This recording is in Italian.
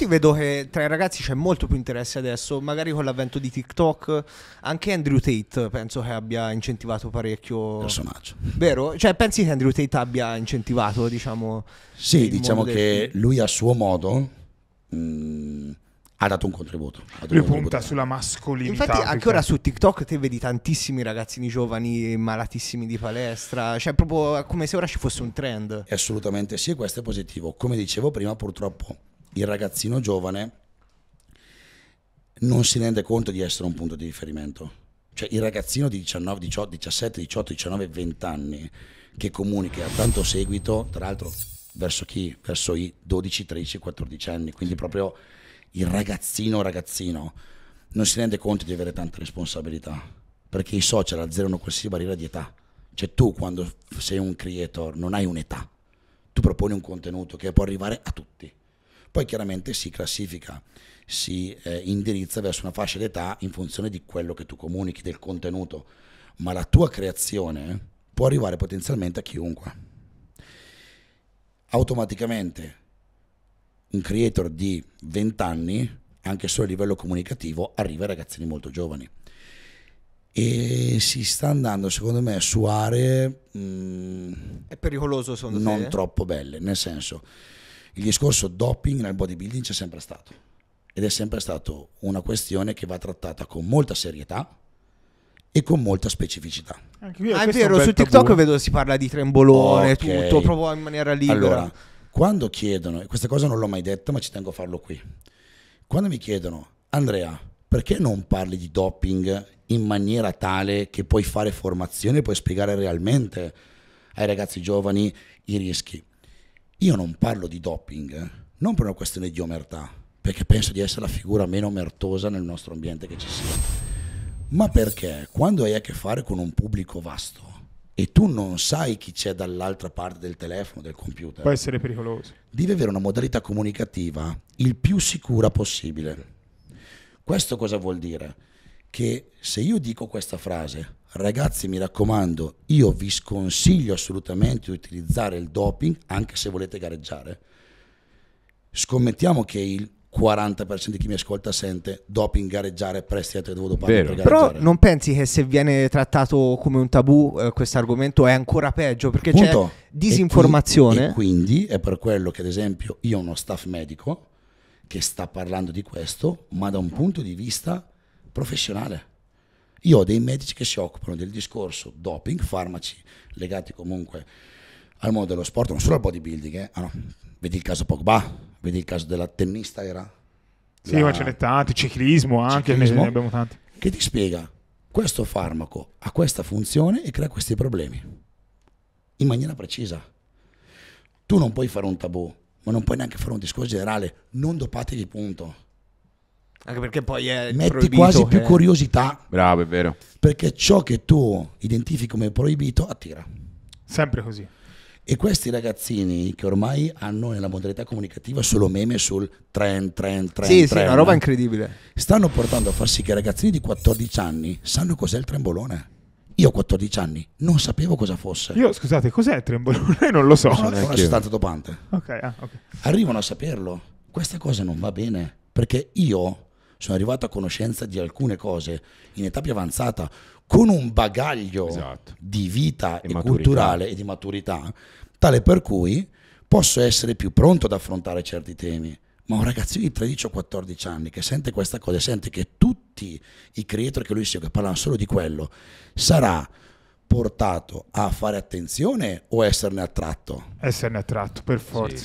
infatti vedo che tra i ragazzi c'è molto più interesse adesso, magari con l'avvento di TikTok, anche Andrew Tate penso che abbia incentivato parecchio... Personaggio. Vero? Cioè pensi che Andrew Tate abbia incentivato, diciamo... Sì, diciamo che del... lui a suo modo... Mh, mm, ha dato un contributo. Dato Lui un punta contributo. sulla mascolinità. Infatti, anche ora su TikTok te vedi tantissimi ragazzini giovani malatissimi di palestra, cioè proprio come se ora ci fosse un trend. Assolutamente sì, questo è positivo. Come dicevo prima, purtroppo il ragazzino giovane non si rende conto di essere un punto di riferimento. Cioè il ragazzino di 19, 18, 17, 18, 19, 20 anni che comunica tanto seguito, tra l'altro verso chi? Verso i 12, 13, 14 anni, quindi proprio il ragazzino ragazzino non si rende conto di avere tante responsabilità, perché i social azzerano qualsiasi barriera di età. Cioè tu quando sei un creator non hai un'età, tu proponi un contenuto che può arrivare a tutti poi chiaramente si classifica, si eh, indirizza verso una fascia d'età in funzione di quello che tu comunichi, del contenuto, ma la tua creazione può arrivare potenzialmente a chiunque. Automaticamente un creator di 20 anni, anche solo a livello comunicativo, arriva ai ragazzini molto giovani e si sta andando secondo me su aree mh, mm, è pericoloso secondo non te? troppo belle nel senso il discorso doping nel bodybuilding c'è sempre stato ed è sempre stata una questione che va trattata con molta serietà e con molta specificità. Anche ah, è vero, su TikTok tabù. vedo si parla di trembolone, okay. tutto, proprio in maniera libera. Allora, quando chiedono, e questa cosa non l'ho mai detta, ma ci tengo a farlo qui, quando mi chiedono, Andrea, perché non parli di doping in maniera tale che puoi fare formazione, puoi spiegare realmente ai ragazzi giovani i rischi? Io non parlo di doping, eh. non per una questione di omertà, perché penso di essere la figura meno omertosa nel nostro ambiente che ci sia, ma perché quando hai a che fare con un pubblico vasto e tu non sai chi c'è dall'altra parte del telefono, del computer, può essere pericoloso. Devi avere una modalità comunicativa il più sicura possibile. Questo cosa vuol dire? Che se io dico questa frase, Ragazzi, mi raccomando, io vi sconsiglio assolutamente di utilizzare il doping anche se volete gareggiare. Scommettiamo che il 40% di chi mi ascolta sente doping gareggiare presti a dovuto pagare per Però non pensi che se viene trattato come un tabù eh, questo argomento è ancora peggio perché Punto. c'è disinformazione. E quindi, e quindi è per quello che ad esempio io ho uno staff medico che sta parlando di questo, ma da un punto di vista professionale io ho dei medici che si occupano del discorso doping, farmaci legati comunque al mondo dello sport, non solo al bodybuilding. Eh? Ah, no. Vedi il caso Pogba, vedi il caso della tennista era. Sì, la... ma ce n'è tanti, ciclismo anche, ciclismo, ne abbiamo tanti. Che ti spiega, questo farmaco ha questa funzione e crea questi problemi, in maniera precisa. Tu non puoi fare un tabù, ma non puoi neanche fare un discorso generale, non dopatevi punto anche perché poi è metti quasi più eh. curiosità. Bravo, è vero. Perché ciò che tu identifichi come proibito attira. Sempre così. E questi ragazzini che ormai hanno nella modalità comunicativa solo meme sul trend, trend, trend. Sì, trend, sì, una roba incredibile. Stanno portando a far sì che ragazzini di 14 anni sanno cos'è il trembolone. Io a 14 anni non sapevo cosa fosse. Io, scusate, cos'è il trembolone? Non lo so. No, no, è una sostanza dopante. Okay, ah, okay. Arrivano a saperlo. Questa cosa non va bene perché io sono arrivato a conoscenza di alcune cose in età più avanzata, con un bagaglio esatto. di vita e, e culturale e di maturità, tale per cui posso essere più pronto ad affrontare certi temi. Ma un ragazzino di 13 o 14 anni che sente questa cosa sente che tutti i creator che lui segue parlano solo di quello, sarà portato a fare attenzione o esserne attratto? Esserne attratto, per forza. Sì.